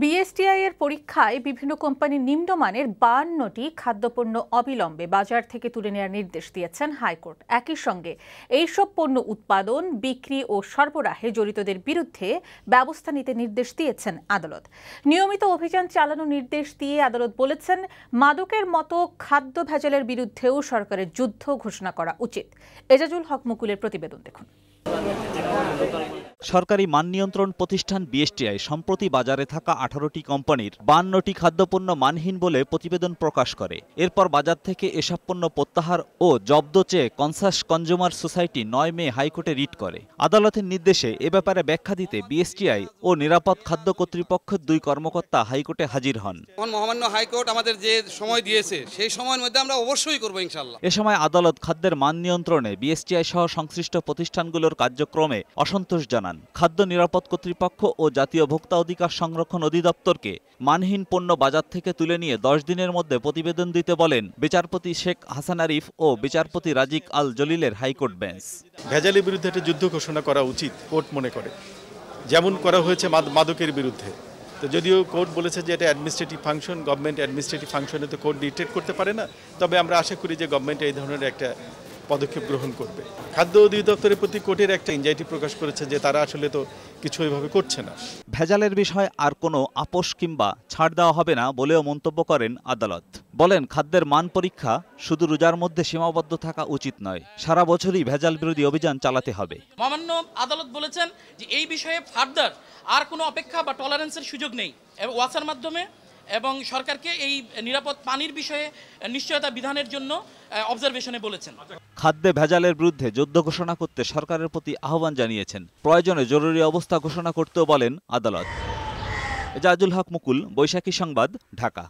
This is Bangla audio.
বিএসটিআই এর পরীক্ষায় বিভিন্ন কোম্পানি নিম্নমানের বান্নটি খাদ্যপণ্য অবিলম্বে বাজার থেকে তুলে নেওয়ার নির্দেশ দিয়েছেন হাইকোর্ট একই সঙ্গে এইসব পণ্য উৎপাদন বিক্রি ও সরবরাহে জড়িতদের বিরুদ্ধে ব্যবস্থা নিতে নির্দেশ দিয়েছেন আদালত নিয়মিত অভিযান চালানোর নির্দেশ দিয়ে আদালত বলেছেন মাদকের মতো খাদ্য ভেজালের বিরুদ্ধেও সরকারের যুদ্ধ ঘোষণা করা উচিত এজাজুল হক মুকুলের প্রতিবেদন দেখুন সরকারি মান নিয়ন্ত্রণ প্রতিষ্ঠান বিএসটিআই সম্প্রতি বাজারে থাকা আঠারোটি কোম্পানির বান্নটি খাদ্যপণ্য মানহীন বলে প্রতিবেদন প্রকাশ করে এরপর বাজার থেকে এসব পণ্য প্রত্যাহার ও জব্দ চেয়ে কনসাস কনজুমার সোসাইটি নয় মে হাইকোর্টে রিট করে আদালতের নির্দেশে এ ব্যাপারে ব্যাখ্যা দিতে বিএসটিআই ও নিরাপদ খাদ্য কর্তৃপক্ষের দুই কর্মকর্তা হাইকোর্টে হাজির হন মহামান্য হাইকোর্ট আমাদের যে সময় দিয়েছে সেই সময়ের মধ্যে আমরা অবশ্যই করবো ইনশাল্লাহ এ সময় আদালত খাদ্যের মান নিয়ন্ত্রণে বিএসটিআই সহ সংশ্লিষ্ট প্রতিষ্ঠানগুলোর কার্যক্রমে অসন্তোষ জানান জানান খাদ্য নিরাপদ কর্তৃপক্ষ ও জাতীয় ভোক্তা অধিকার সংরক্ষণ অধিদপ্তরকে মানহীন পণ্য বাজার থেকে তুলে নিয়ে দশ দিনের মধ্যে প্রতিবেদন দিতে বলেন বিচারপতি শেখ হাসান আরিফ ও বিচারপতি রাজিক আল জলিলের হাইকোর্ট বেঞ্চ ভেজালের বিরুদ্ধে একটা যুদ্ধ ঘোষণা করা উচিত কোর্ট মনে করে যেমন করা হয়েছে মাদকের বিরুদ্ধে তো যদিও কোর্ট বলেছে যে এটা অ্যাডমিনিস্ট্রেটিভ ফাংশন গভর্নমেন্ট অ্যাডমিনিস্ট্রেটিভ ফাংশনে তো কোর্ট ডিটেক্ট করতে পারে না তবে আমরা আশা করি যে গভর্নমেন্ট এই ধরনের একটা পদক্ষেপ গ্রহণ করবে খাদ্য অধিদপ্তরের প্রতি কোর্টের একটা এনজাইটি প্রকাশ করেছে যে তারা আসলে তো কিছু এভাবে করছে না ভেজালের বিষয়ে আর কোনো আপোষ কিংবা ছাড় দেওয়া হবে না বলেও মন্তব্য করেন আদালত বলেন খাদ্যের মান পরীক্ষা শুধু রোজার মধ্যে সীমাবদ্ধ থাকা উচিত নয় সারা বছরই ভেজাল বিরোধী অভিযান চালাতে হবে মামান্য আদালত বলেছেন যে এই বিষয়ে ফার্দার আর কোনো অপেক্ষা বা টলারেন্সের সুযোগ নেই ওয়াসার মাধ্যমে এবং সরকারকে এই নিরাপদ পানির বিষয়ে নিশ্চয়তা বিধানের জন্য অবজারভেশনে বলেছেন খাদ্যে ভেজালের বিরুদ্ধে যুদ্ধ ঘোষণা করতে সরকারের প্রতি আহ্বান জানিয়েছেন প্রয়োজনে জরুরি অবস্থা ঘোষণা করতেও বলেন আদালত জাজুল হক মুকুল বৈশাখী সংবাদ ঢাকা